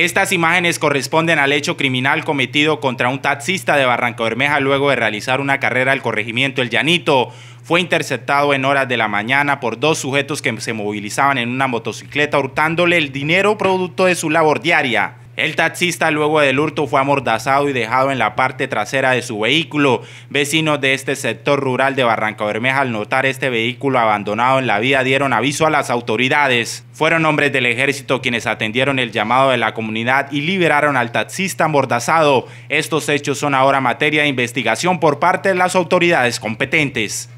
Estas imágenes corresponden al hecho criminal cometido contra un taxista de Barranco Bermeja luego de realizar una carrera al corregimiento El Llanito. Fue interceptado en horas de la mañana por dos sujetos que se movilizaban en una motocicleta hurtándole el dinero producto de su labor diaria. El taxista luego del hurto fue amordazado y dejado en la parte trasera de su vehículo. Vecinos de este sector rural de Barranca Bermeja al notar este vehículo abandonado en la vía dieron aviso a las autoridades. Fueron hombres del ejército quienes atendieron el llamado de la comunidad y liberaron al taxista amordazado. Estos hechos son ahora materia de investigación por parte de las autoridades competentes.